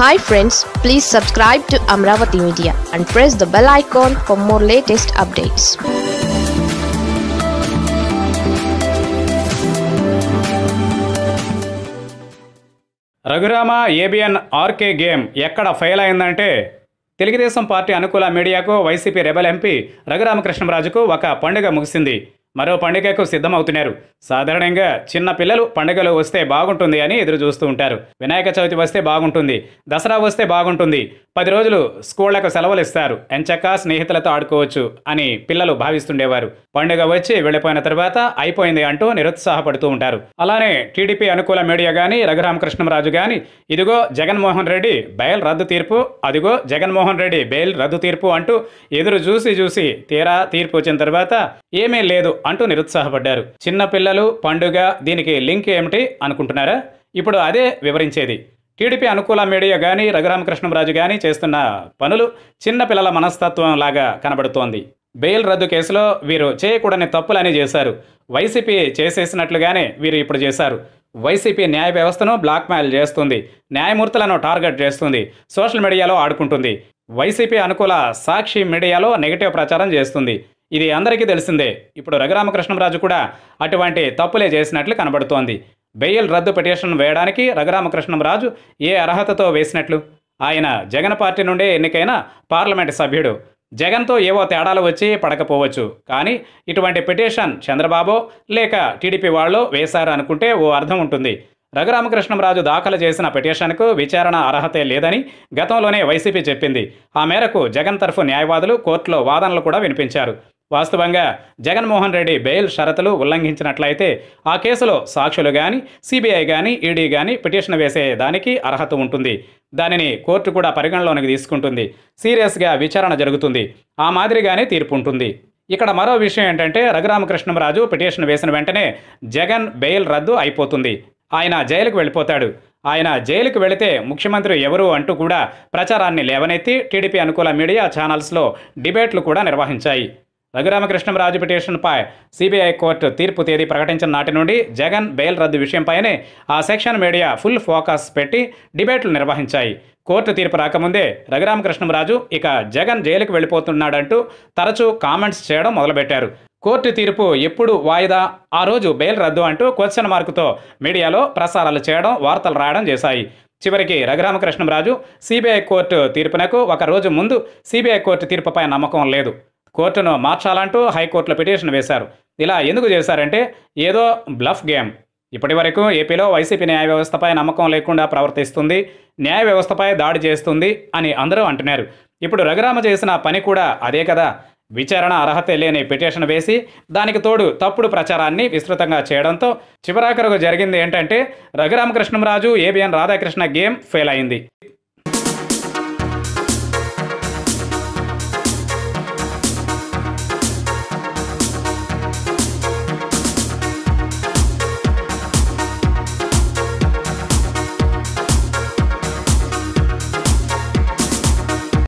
hi friends please subscribe to Amaravati media and press the bell icon for more latest updates Raghurama ABN RK game ఎక్కడ fail అయిందంటే Telugu Desam party అనుకూల మీడియాకు YCP rebel MP రఘురామకృష్ణరాజుకు ఒక పండుగ ముగిసింది మరో పండుగకు సిద్ధమవుతున్నారు సాధారణంగా చిన్న పిల్లలు పండుగలు వస్తే బాగుంటుంది అని ఎదురు చూస్తూ ఉంటారు వినాయక చవితి వస్తే బాగుంటుంది దసరా వస్తే బాగుంటుంది పది రోజులు స్కూళ్లకు సెలవులు ఇస్తారు ఎంచక్క స్నేహితులతో ఆడుకోవచ్చు అని పిల్లలు భావిస్తుండేవారు పండుగ వచ్చి వెళ్ళిపోయిన తర్వాత అయిపోయింది అంటూ నిరుత్సాహపడుతూ ఉంటారు అలానే టీడీపీ అనుకూల మీడియా గానీ రఘురామకృష్ణరాజు కానీ ఇదిగో జగన్మోహన్ రెడ్డి బెయిల్ రద్దు తీర్పు అదిగో జగన్మోహన్ రెడ్డి బెయిల్ రద్దు తీర్పు అంటూ ఎదురు చూసి చూసి తీరా తీర్పు వచ్చిన తర్వాత ఏమీ లేదు అంటూ నిరుత్సాహపడ్డారు చిన్నపిల్లలు పండుగ దీనికి లింక్ ఏమిటి అనుకుంటున్నారా ఇప్పుడు అదే వివరించేది టీడీపీ అనుకూల మీడియా కానీ రఘురామకృష్ణరాజు కానీ చేస్తున్న పనులు చిన్నపిల్లల మనస్తత్వం లాగా కనబడుతోంది బెయిల్ రద్దు కేసులో వీరు చేయకూడని తప్పులని చేశారు వైసీపీ చేసేసినట్లుగానే వీరు ఇప్పుడు చేశారు వైసీపీ న్యాయ వ్యవస్థను బ్లాక్మెయిల్ చేస్తుంది న్యాయమూర్తులను టార్గెట్ చేస్తుంది సోషల్ మీడియాలో ఆడుకుంటుంది వైసీపీ అనుకూల సాక్షి మీడియాలో నెగిటివ్ ప్రచారం చేస్తుంది ఇది అందరికీ తెలిసిందే ఇప్పుడు రఘురామకృష్ణరాజు కూడా అటువంటి తప్పులే చేసినట్లు కనబడుతోంది బెయిల్ రద్దు పిటిషన్ వేయడానికి రఘురామకృష్ణరాజు ఏ అర్హతతో వేసినట్లు ఆయన జగన్ పార్టీ నుండే ఎన్నికైన పార్లమెంట్ సభ్యుడు జగన్తో ఏవో తేడాలు వచ్చి పడకపోవచ్చు కానీ ఇటువంటి పిటిషన్ చంద్రబాబు లేక టీడీపీ వాళ్ళు వేశారు అనుకుంటే ఓ అర్థం ఉంటుంది రఘురామకృష్ణంరాజు దాఖలు చేసిన పిటిషన్కు విచారణ అర్హతే లేదని గతంలోనే వైసీపీ చెప్పింది ఆ మేరకు జగన్ తరఫు న్యాయవాదులు కోర్టులో వాదనలు కూడా వినిపించారు వాస్తవంగా జగన్మోహన్ రెడ్డి బెయిల్ షరతులు ఉల్లంఘించినట్లయితే ఆ కేసులో సాక్షులు కానీ సిబిఐ కానీ ఈడీ కానీ పిటిషన్ వేసే దానికి అర్హత ఉంటుంది దానిని కోర్టు కూడా పరిగణలోనికి తీసుకుంటుంది సీరియస్గా విచారణ జరుగుతుంది ఆ మాదిరిగానే తీర్పు ఉంటుంది ఇక్కడ మరో విషయం ఏంటంటే రఘురామకృష్ణరాజు పిటిషన్ వేసిన వెంటనే జగన్ బెయిల్ రద్దు అయిపోతుంది ఆయన జైలుకు వెళ్ళిపోతాడు ఆయన జైలుకు వెళితే ముఖ్యమంత్రి ఎవరు అంటూ కూడా ప్రచారాన్ని లేవనెత్తి టీడీపీ అనుకూల మీడియా ఛానల్స్లో డిబేట్లు కూడా నిర్వహించాయి రఘురామకృష్ణం రాజు పిటిషన్పై సిబిఐ కోర్టు తీర్పు తేదీ ప్రకటించిన నాటి నుండి జగన్ బెయిల్ రద్దు విషయంపైనే ఆ సెక్షన్ మీడియా ఫుల్ ఫోకస్ పెట్టి డిబేట్లు నిర్వహించాయి కోర్టు తీర్పు రాకముందే రఘురామకృష్ణంరాజు ఇక జగన్ జైలుకు వెళ్ళిపోతున్నాడంటూ తరచూ కామెంట్స్ చేయడం మొదలుపెట్టారు కోర్టు తీర్పు ఎప్పుడు వాయిదా ఆ రోజు బెయిల్ రద్దు అంటూ క్వశ్చన్ మార్కుతో మీడియాలో ప్రసారాలు చేయడం వార్తలు రాయడం చేశాయి చివరికి రఘురామకృష్ణంరాజు సిబిఐ కోర్టు తీర్పునకు ఒక రోజు ముందు సిబిఐ కోర్టు తీర్పుపై నమ్మకం లేదు కోర్టును మార్చాలంటూ హైకోర్టులో పిటిషన్ వేశారు ఇలా ఎందుకు చేశారంటే ఏదో బ్లఫ్ గేమ్ ఇప్పటి వరకు ఏపీలో వైసీపీ న్యాయ వ్యవస్థపై నమ్మకం లేకుండా ప్రవర్తిస్తుంది న్యాయ వ్యవస్థపై దాడి చేస్తుంది అని అందరూ అంటున్నారు ఇప్పుడు రఘురామ చేసిన పని కూడా అదే కదా విచారణ అర్హత లేని పిటిషన్ వేసి దానికి తోడు తప్పుడు ప్రచారాన్ని విస్తృతంగా చేయడంతో చివరాఖరుకు జరిగింది ఏంటంటే Raghurama Krishnam Raju ABN Radhakrishna game fail అయింది